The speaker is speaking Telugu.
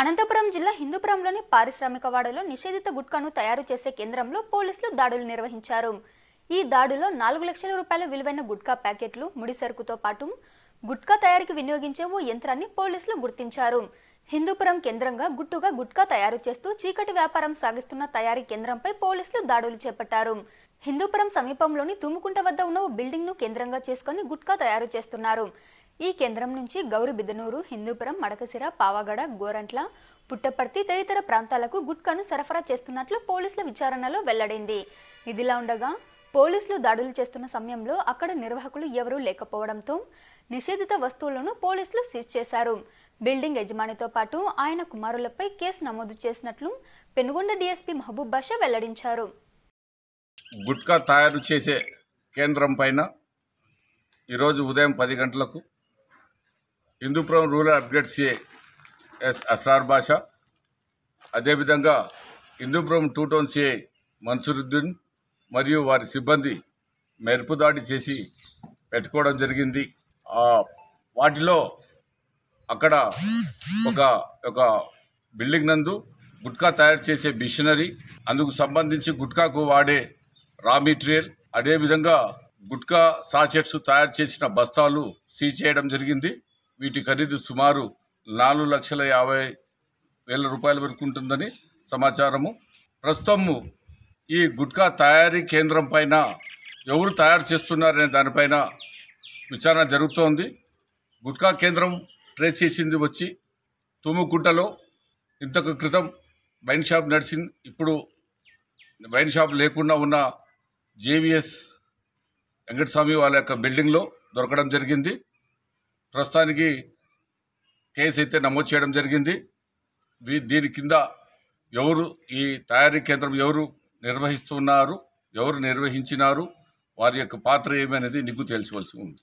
అనంతపురం జిల్లా హిందూపురంలోని పారిశ్రామికవాడలో నిషేధిత గుట్కాను తయారు చేసే కేంద్రంలో పోలీసులు దాడులు నిర్వహించారు ఈ దాడిలో నాలుగు లక్షల రూపాయల విలువైన గుట్కా ప్యాకెట్లు ముడి సరుకుతో పాటు గుట్కా తయారీకి వినియోగించే ఓ యంత్రాన్ని పోలీసులు గుర్తించారు హిందూపురం కేంద్రంగా గుట్టుగా గుట్కా తయారు చేస్తూ చీకటి వ్యాపారం సాగిస్తున్న తయారీ కేంద్రంపై పోలీసులు దాడులు చేపట్టారు హిందూపురం సమీపంలోని తుముకుంట వద్ద ఉన్న ఓ బిల్డింగ్ను కేంద్రంగా చేసుకుని గుట్కా తయారు చేస్తున్నారు ఈ కేంద్రం నుంచి గౌరిబిదనూరు హిందూపురం మడకసిర పావాగడ గోరంట్ల పుట్టపర్తి తదితర ప్రాంతాలకు గుట్కాను సరఫరా చేస్తున్నట్లు పోలీసుల విచారణలో వెల్లడైంది ఇదిలా ఉండగా పోలీసులు దాడులు చేస్తున్న సమయంలో అక్కడ నిర్వాహకులు ఎవరూ లేకపోవడంతో నిషేధిత వస్తువులను పోలీసులు సీజ్ చేశారు బిల్డింగ్ యజమానితో పాటు ఆయన కుమారులపై కేసు నమోదు చేసినట్లు పెనుగొండ డీఎస్పీ మహబూబ్ బాషా వెల్లడించారు గుట్కా తయారు చేసే కేంద్రం పైన ఈరోజు ఉదయం పది గంటలకు హిందూపురం రూరల్ అప్గ్రేడ్ సిఏ ఎస్ అసార్ బాషా అదేవిధంగా Hindupuram two town CI Mansuruddin మరియు వారి సిబ్బంది మెరుపు దాడి చేసి పెట్టుకోవడం జరిగింది వాటిలో అక్కడ ఒక ఒక బిల్డింగ్ నందు గుట్కా తయారు చేసే మిషనరీ అందుకు సంబంధించి గుట్కాకు వాడే రా మెటీరియల్ అదేవిధంగా గుట్కా సాచెట్స్ తయారు చేసిన బస్తాలు సీజ్ చేయడం జరిగింది వీటి ఖరీదు సుమారు నాలుగు లక్షల యాభై వేల రూపాయల వరకు ఉంటుందని సమాచారము ప్రస్తుతము ఈ గుట్కా తయారీ కేంద్రం పైన ఎవరు తయారు చేస్తున్నారనే దానిపైన విచారణ జరుగుతోంది గుట్కా కేంద్రం ట్రేస్ చేసింది వచ్చి తుముకుంటలో ఇంతకు క్రితం వైన్ షాప్ నడిచింది ఇప్పుడు వైన్ షాప్ లేకుండా ఉన్న జేవిఎస్ వెంకటస్వామి వాళ్ళ యొక్క బిల్డింగ్లో దొరకడం జరిగింది ప్రస్తుతానికి కేసు అయితే నమోదు చేయడం జరిగింది దీని కింద ఎవరు ఈ తయారీ కేంద్రం ఎవరు నిర్వహిస్తున్నారు ఎవరు నిర్వహించినారు వారి యొక్క పాత్ర ఏమనేది నీకు తెలిసివలసి ఉంది